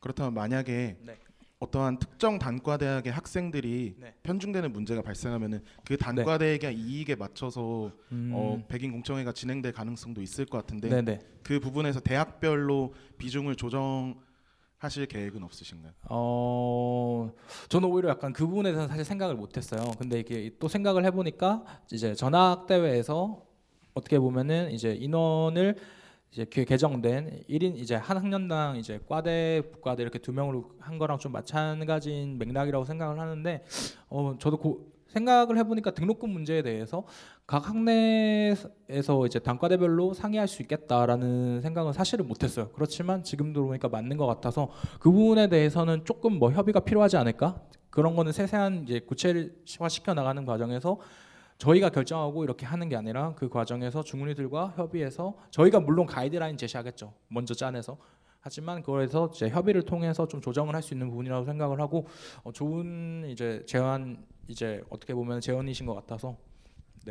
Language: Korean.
그렇다면 만약에 네. 어떠한 특정 단과대학의 학생들이 네. 편중되는 문제가 발생하면은 그 네. 단과대에게 이익에 맞춰서 음. 어, 백인 공청회가 진행될 가능성도 있을 것 같은데 네네. 네. 그 부분에서 대학별로 비중을 조정 하실 계획은 없으신가요? 어, 저는 오히려 약간 그 부분에 대해서 사실 생각을 못했어요. 근데 이게 또 생각을 해보니까 이제 전학 대회에서 어떻게 보면은 이제 인원을 이제 그 개정된 1인 이제 한 학년당 이제 과대 부과대 이렇게 두 명으로 한 거랑 좀 마찬가지인 맥락이라고 생각을 하는데 어 저도 고, 생각을 해보니까 등록금 문제에 대해서 각 학내에서 이제 단과대별로 상의할 수 있겠다라는 생각은 사실은 못했어요. 그렇지만 지금 들어보니까 맞는 것 같아서 그 부분에 대해서는 조금 뭐 협의가 필요하지 않을까 그런 거는 세세한 이제 구체화 시켜 나가는 과정에서 저희가 결정하고 이렇게 하는 게 아니라 그 과정에서 주문이들과 협의해서 저희가 물론 가이드라인 제시하겠죠. 먼저 짜내서 하지만 그거에서 이제 협의를 통해서 좀 조정을 할 수 있는 부분이라고 생각을 하고 어, 좋은 이제 제안 이제 어떻게 보면 제언이신 것 같아서 네.